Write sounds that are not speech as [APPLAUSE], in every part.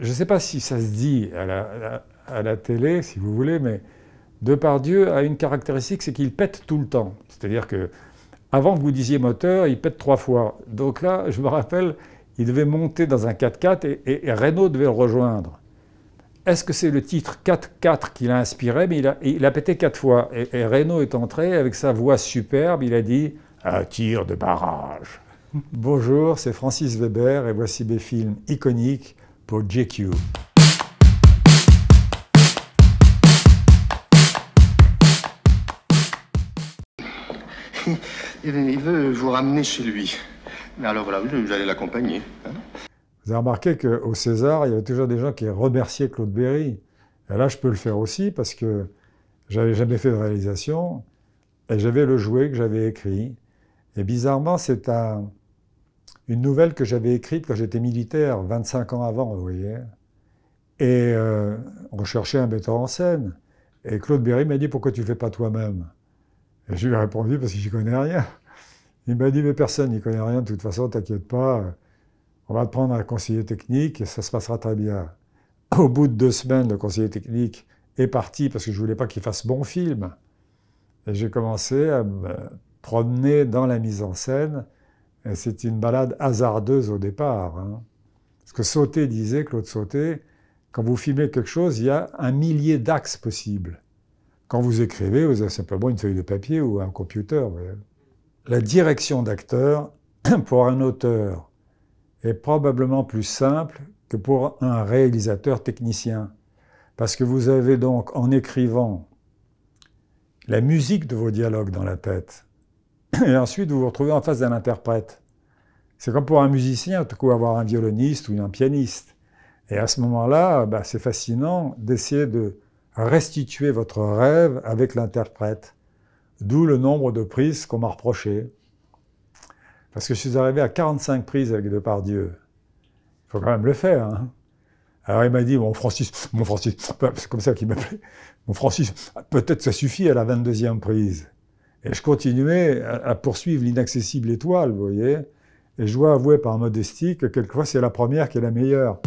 je ne sais pas si ça se dit à la, télé, si vous voulez, mais Depardieu a une caractéristique, c'est qu'il pète tout le temps. C'est-à-dire que avant que vous disiez moteur, il pète trois fois. Donc là, [LAUGHS] je me rappelle, il devait monter dans un 4x4 et, Renault devait le rejoindre. Est-ce que c'est le titre 4x4 qui l'a inspiré Mais il a, pété quatre fois. Et, Renault est entré avec sa voix superbe, il a dit Un tir de barrage. [LAUGHS] Bonjour, c'est Francis Weber et voici mes films iconiques pour GQ. [LAUGHS] Il veut vous ramener chez lui. Mais alors voilà, j'allais l'accompagner. Hein. vous avez remarqué qu'au César, il y avait toujours des gens qui remerciaient Claude Berry. Et là, je peux le faire aussi parce que j'avais jamais fait de réalisation et j'avais le jouet que j'avais écrit. Et bizarrement, c'est un, une nouvelle que j'avais écrite quand j'étais militaire, 25 ans avant, vous voyez. Et euh, on cherchait un metteur en scène. Et Claude Berry m'a dit Pourquoi tu ne fais pas toi-même Et je lui ai répondu Parce que je j'y connais rien. Il m'a dit Mais personne n'y connaît rien, de toute façon, t'inquiète pas, on va te prendre un conseiller technique et ça se passera très bien. Au bout de deux semaines, le conseiller technique est parti parce que je ne voulais pas qu'il fasse bon film. Et j'ai commencé à me promener dans la mise en scène c'est une balade hasardeuse au départ. Hein. Ce que Sauté disait, Claude Sauté, quand vous filmez quelque chose, il y a un millier d'axes possibles. Quand vous écrivez, vous avez simplement une feuille de papier ou un computer. La direction d'acteur, [CLEARS THROAT] pour un auteur, est probablement plus simple que pour un réalisateur technicien. Parce que vous avez donc, en écrivant, la musique de vos dialogues dans la tête et ensuite vous vous retrouvez en face d'un interprète. C'est comme pour un musicien, tout coup, avoir un violoniste ou un pianiste. Et à ce moment-là, bah, c'est fascinant d'essayer de restituer votre rêve avec l'interprète. D'où le nombre de prises qu'on m'a reproché. Parce que je suis arrivé à 45 prises avec Depardieu. Il faut quand même le faire. Hein. Alors il m'a dit, mon Francis, mon Francis, c'est comme ça qu'il m'appelait, mon Francis, peut-être ça suffit à la 22e prise. Et je continuais à, poursuivre l'inaccessible étoile, vous voyez. Et je dois avouer par modestie que quelquefois c'est la première qui est la meilleure.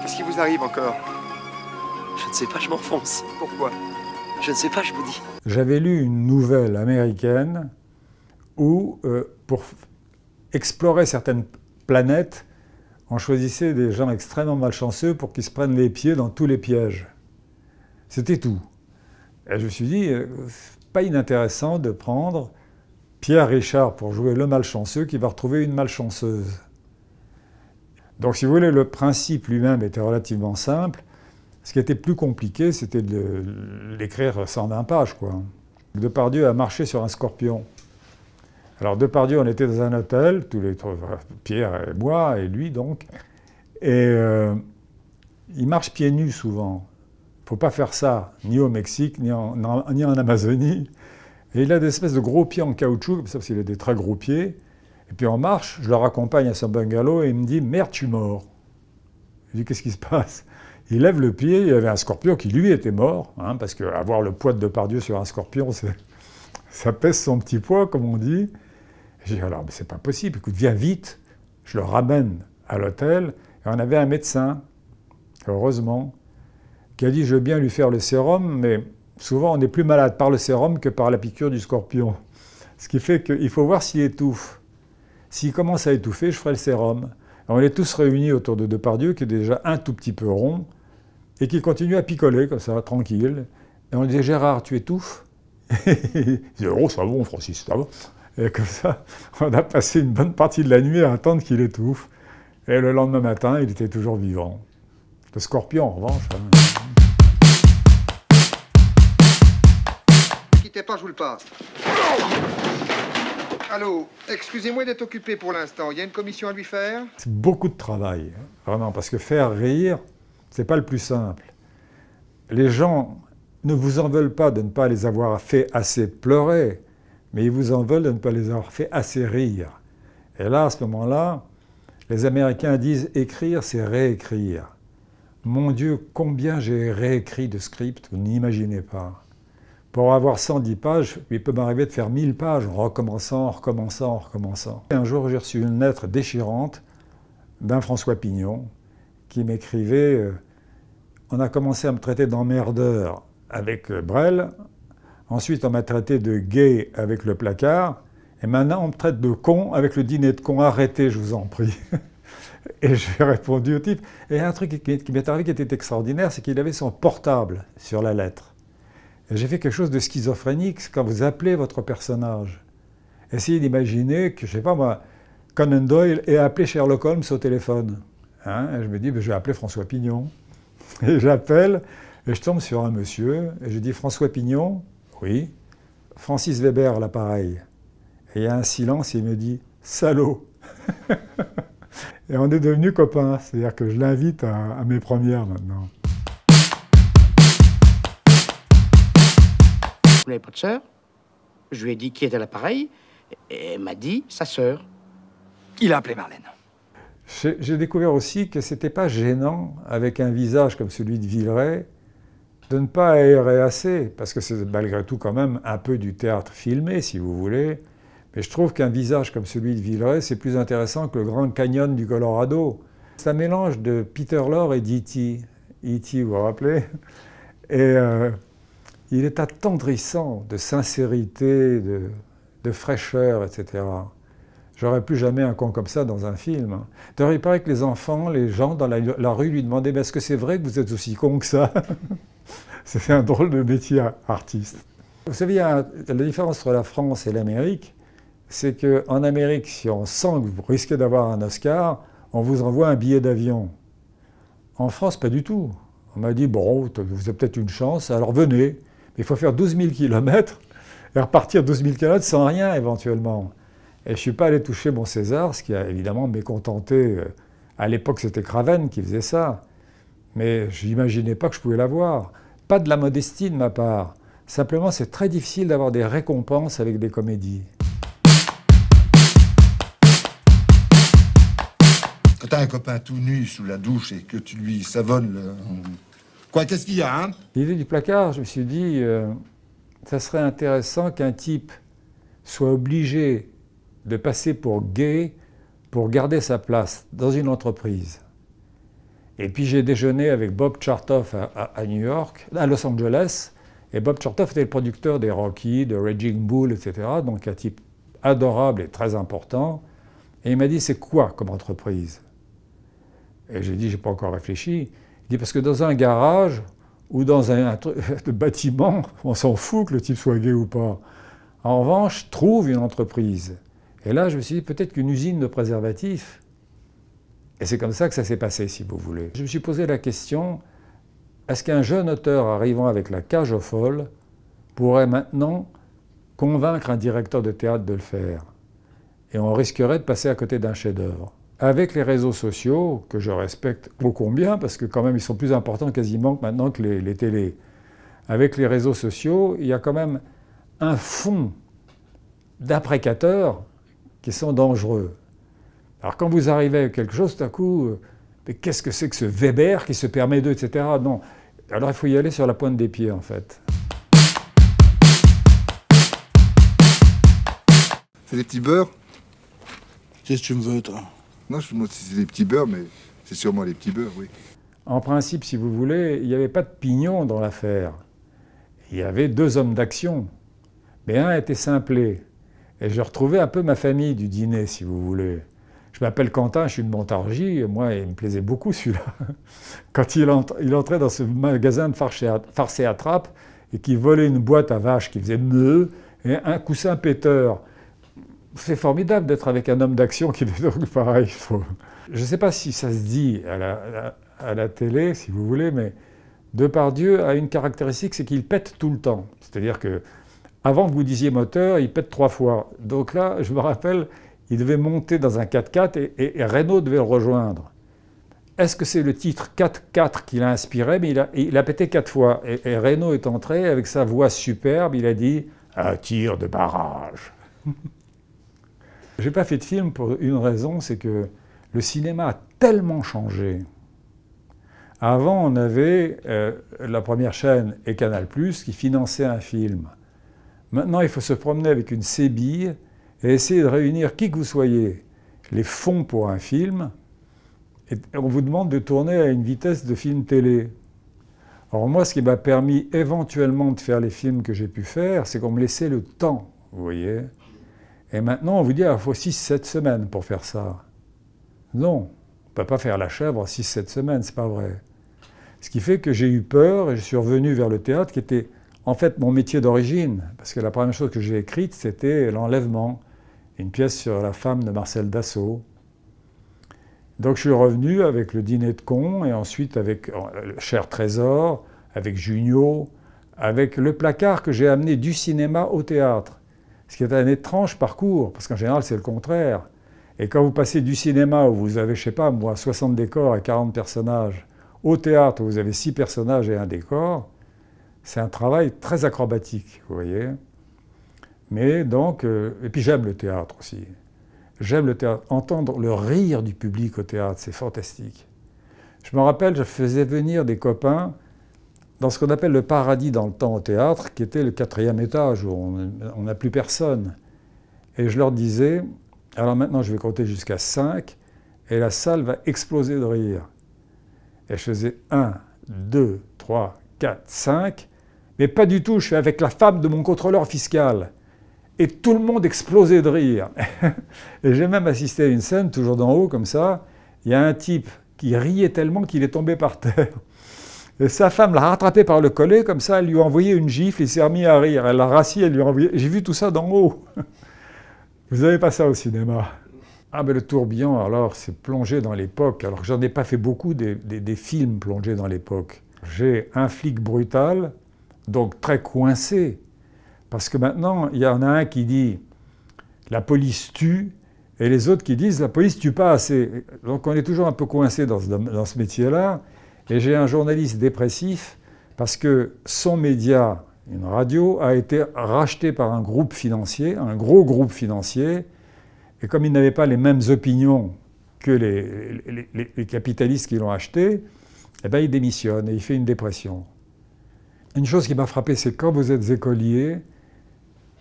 Qu'est-ce qui vous arrive encore Je ne sais pas, je m'enfonce. Pourquoi Je ne sais pas, je vous dis. J'avais lu une nouvelle américaine où, euh, pour explorer certaines planètes, on choisissait des gens extrêmement malchanceux pour qu'ils se prennent les pieds dans tous les pièges. C'était tout. Et je me suis dit, euh, pas inintéressant de prendre Pierre Richard pour jouer le malchanceux qui va retrouver une malchanceuse. Donc, si vous voulez, le principe lui-même était relativement simple. Ce qui était plus compliqué, c'était de l'écrire 120 pages, quoi. Depardieu a marché sur un scorpion. Alors, Depardieu, on était dans un hôtel, tous les euh, Pierre et moi, et lui donc, et euh, il marche pieds nus souvent ne faut pas faire ça ni au Mexique, ni en, Amazonie. Et il a des espèces de gros pieds en caoutchouc, comme ça, parce a des très gros pieds. Et puis en marche, je le raccompagne à son bungalow et il me dit Merde, tu mort. » Je dis Qu'est-ce qui se passe Il lève le pied, il y avait un scorpion qui lui était mort, hein, parce qu'avoir le poids de Depardieu sur un scorpion, ça pèse son petit poids, comme on dit. J'ai Alors, mais c'est pas possible, écoute, viens vite. Je le ramène à l'hôtel et on avait un médecin, heureusement, qui a dit je veux bien lui faire le sérum, mais souvent on est plus malade par le sérum que par la piqûre du scorpion. Ce qui fait qu'il faut voir s'il étouffe. S'il commence à étouffer, je ferai le sérum. on est tous réunis autour de Depardieu, qui est déjà un tout petit peu rond, et qui continue à picoler comme ça, tranquille. Et on lui dit, Gérard, tu étouffes [LAUGHS] Il dit, Oh, ça va, Francis, ça va. Et comme ça, on a passé une bonne partie de la nuit à attendre qu'il étouffe. Et le lendemain matin, il était toujours vivant. Le scorpion, en revanche. même. Hein. Alors, pas, le passe. Allô, excusez-moi d'être occupé pour l'instant. Il y a une commission à lui faire C'est beaucoup de travail, hein. vraiment, parce que faire rire, c'est pas le plus simple. Les gens ne vous en veulent pas de ne pas les avoir fait assez pleurer, mais ils vous en veulent de ne pas les avoir fait assez rire. Et là, à ce moment-là, les Américains disent écrire, c'est réécrire. Mon Dieu, combien j'ai réécrit de scripts, vous n'imaginez pas. Pour avoir 110 pages, il peut m'arriver de faire 1000 pages en recommençant, recommençant, recommençant. Et un jour, j'ai reçu une lettre déchirante d'un François Pignon qui m'écrivait euh, On a commencé à me traiter d'emmerdeur avec euh, Brel, ensuite on m'a traité de gay avec le placard, et maintenant on me traite de con avec le dîner de con. Arrêtez, je vous en prie. [LAUGHS] Et j'ai répondu au type. Et un truc qui, m'est arrivé qui était extraordinaire, c'est qu'il avait son portable sur la lettre. J'ai fait quelque chose de schizophrénique quand vous appelez votre personnage. Essayez d'imaginer que, je sais pas moi, Conan Doyle ait appelé Sherlock Holmes au téléphone. Hein, et je me dis, ben, je vais appeler François Pignon. [LAUGHS] Et j'appelle, et je tombe sur un monsieur, et je dis François Pignon Oui. Francis Weber, l'appareil. Et il y a un silence, et il me dit Salaud [LAUGHS] Et on est devenus copains, c'est-à-dire que je l'invite à mes premières maintenant. Vous n'avez sœur Je lui ai dit qui était l'appareil. Et elle m'a dit sa sœur. Il a appelé Marlène. J'ai découvert aussi que c'était pas gênant, avec un visage comme celui de Villeray, de ne pas aérer assez, parce que c'est malgré tout quand même un peu du théâtre filmé, si vous voulez. Mais je trouve qu'un visage comme celui de Villeray, c'est plus intéressant que le Grand Canyon du Colorado. C'est un mélange de Peter Lorre et d'E.T. E.T., vous vous rappelez Et euh, il est attendrissant de sincérité, de, fraîcheur, etc. J'aurais plus jamais un con comme ça dans un film. Hein. D'ailleurs, il paraît que les enfants, les gens dans la, rue lui demandaient Est-ce que c'est vrai que vous êtes aussi con que ça [LAUGHS] C'est un drôle de métier artiste. Vous savez, la différence entre la France et l'Amérique, c'est qu'en Amérique, si on sent que vous risquez d'avoir un Oscar, on vous envoie un billet d'avion. En France, pas du tout. On m'a dit Bon, vous avez peut-être une chance, alors venez il faut faire 12 000 km et repartir 12 000 km sans rien éventuellement. Et je ne suis pas allé toucher mon César, ce qui a évidemment mécontenté. Euh, à l'époque, c'était Craven qui faisait ça. Mais je n'imaginais pas que je pouvais l'avoir. Pas de la modestie de ma part. Simplement, c'est très difficile d'avoir des récompenses avec des comédies. Quand t'as un copain tout nu sous la douche et que tu lui savonnes qu'est-ce qu'il y a hein L'idée du placard, je me suis dit, euh, ça serait intéressant qu'un type soit obligé de passer pour gay pour garder sa place dans une entreprise. Et puis j'ai déjeuné avec Bob Chartoff à, New York, à Los Angeles, et Bob Chartoff était le producteur des Rocky, de Raging Bull, etc., donc un type adorable et très important. Et il m'a dit, c'est quoi comme entreprise Et j'ai dit, j'ai pas encore réfléchi. Il dit parce que dans un garage ou dans un, [LAUGHS] bâtiment, on s'en fout que le type soit gay ou pas. En revanche, trouve une entreprise. Et là, je me suis dit peut-être qu'une usine de préservatifs. Et c'est comme ça que ça s'est passé, si vous voulez. Je me suis posé la question est-ce qu'un jeune auteur arrivant avec la cage au folle pourrait maintenant convaincre un directeur de théâtre de le faire Et on risquerait de passer à côté d'un chef-d'œuvre avec les réseaux sociaux, que je respecte beaucoup combien, parce que quand même ils sont plus importants quasiment maintenant que les, les télés, avec les réseaux sociaux, il y a quand même un fond d'apprécateurs qui sont dangereux. Alors quand vous arrivez à quelque chose, tout à coup, euh, mais qu'est-ce que c'est que ce Weber qui se permet d'eux, etc. Non. Alors il faut y aller sur la pointe des pieds, en fait. C'est des petits beurres Qu'est-ce que tu me veux, toi je c'est des petits beurs, mais c'est sûrement les petits beurs, oui. En principe, si vous voulez, il n'y avait pas de pignon dans l'affaire. Il y avait deux hommes d'action, mais un était simplet. Et je retrouvais un peu ma famille du dîner, si vous voulez. Je m'appelle Quentin, je suis de Montargis, et moi, il me plaisait beaucoup celui-là. [LAUGHS] Quand il, entrait dans ce magasin de farce et attrape, et qu'il volait une boîte à vache qui faisait meuh, et un coussin péteur. C'est formidable d'être avec un homme d'action qui est donc pareil. Je ne sais pas si ça se dit à la, à la télé, si vous voulez, mais Depardieu a une caractéristique, c'est qu'il pète tout le temps. C'est-à-dire que avant que vous disiez moteur, il pète trois fois. Donc là, je me rappelle, il devait monter dans un 4x4 et, Renault devait le rejoindre. Est-ce que c'est le titre 4x4 qui l'a inspiré Mais il a, pété quatre fois. Et, et Renault est entré avec sa voix superbe, il a dit « Un tir de barrage [LAUGHS] ». J'ai pas fait de film pour une raison, c'est que le cinéma a tellement changé. Avant, on avait euh, la première chaîne et Canal+, qui finançait un film. Maintenant, il faut se promener avec une sébille et essayer de réunir qui que vous soyez, les fonds pour un film, et on vous demande de tourner à une vitesse de film télé. Alors moi, ce qui m'a permis éventuellement de faire les films que j'ai pu faire, c'est qu'on me laissait le temps, vous voyez. Et maintenant, on vous dit, il ah, faut 6-7 semaines pour faire ça. Non, on ne peut pas faire la chèvre en 6-7 semaines, c'est pas vrai. Ce qui fait que j'ai eu peur et je suis revenu vers le théâtre, qui était en fait mon métier d'origine, parce que la première chose que j'ai écrite, c'était L'enlèvement, une pièce sur la femme de Marcel Dassault. Donc je suis revenu avec le dîner de con, et ensuite avec euh, Cher Trésor, avec Junio, avec le placard que j'ai amené du cinéma au théâtre. Ce qui est un étrange parcours, parce qu'en général, c'est le contraire. Et quand vous passez du cinéma, où vous avez, je sais pas, moi, 60 décors et 40 personnages, au théâtre, où vous avez 6 personnages et un décor, c'est un travail très acrobatique, vous voyez. Mais donc, euh, et puis j'aime le théâtre aussi. J'aime le théâtre. Entendre le rire du public au théâtre, c'est fantastique. Je me rappelle, je faisais venir des copains dans ce qu'on appelle le paradis dans le temps au théâtre, qui était le quatrième étage où on n'a plus personne. Et je leur disais, alors maintenant je vais compter jusqu'à 5, et la salle va exploser de rire. Et je faisais 1, 2, 3, 4, 5, mais pas du tout, je suis avec la femme de mon contrôleur fiscal. Et tout le monde explosait de rire. [LAUGHS] et j'ai même assisté à une scène, toujours d'en haut, comme ça, il y a un type qui riait tellement qu'il est tombé par terre. Euh, sa femme l'a rattrapé par le collet, comme ça, elle lui a envoyé une gifle, il s'est remis à rire. Elle l'a rassis, elle lui a envoyé. J'ai vu tout ça d'en haut. [LAUGHS] Vous n'avez pas ça au cinéma. Ah, mais le tourbillon, alors, c'est plongé dans l'époque. Alors que j'en ai pas fait beaucoup des, films plongés dans l'époque. J'ai un flic brutal, donc très coincé. Parce que maintenant, il y en a un qui dit la police tue, et les autres qui disent la police tue pas assez. Donc on est toujours un peu coincé dans ce métier-là. Et j'ai un journaliste dépressif parce que son média, une radio, a été racheté par un groupe financier, un gros groupe financier, et comme il n'avait pas les mêmes opinions que les, capitalistes qui l'ont acheté, eh ben, il démissionne et il fait une dépression. Une chose qui m'a frappé, c'est quand vous êtes écolier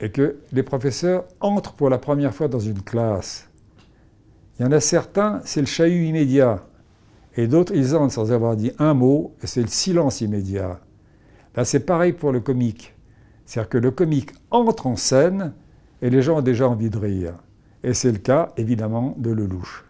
et que les professeurs entrent pour la première fois dans une classe. Il y en a certains, c'est le chahut immédiat. Et d'autres, ils entrent sans avoir dit un mot, et c'est le silence immédiat. Là, c'est pareil pour le comique. C'est-à-dire que le comique entre en scène et les gens ont déjà envie de rire. Et c'est le cas, évidemment, de Lelouch.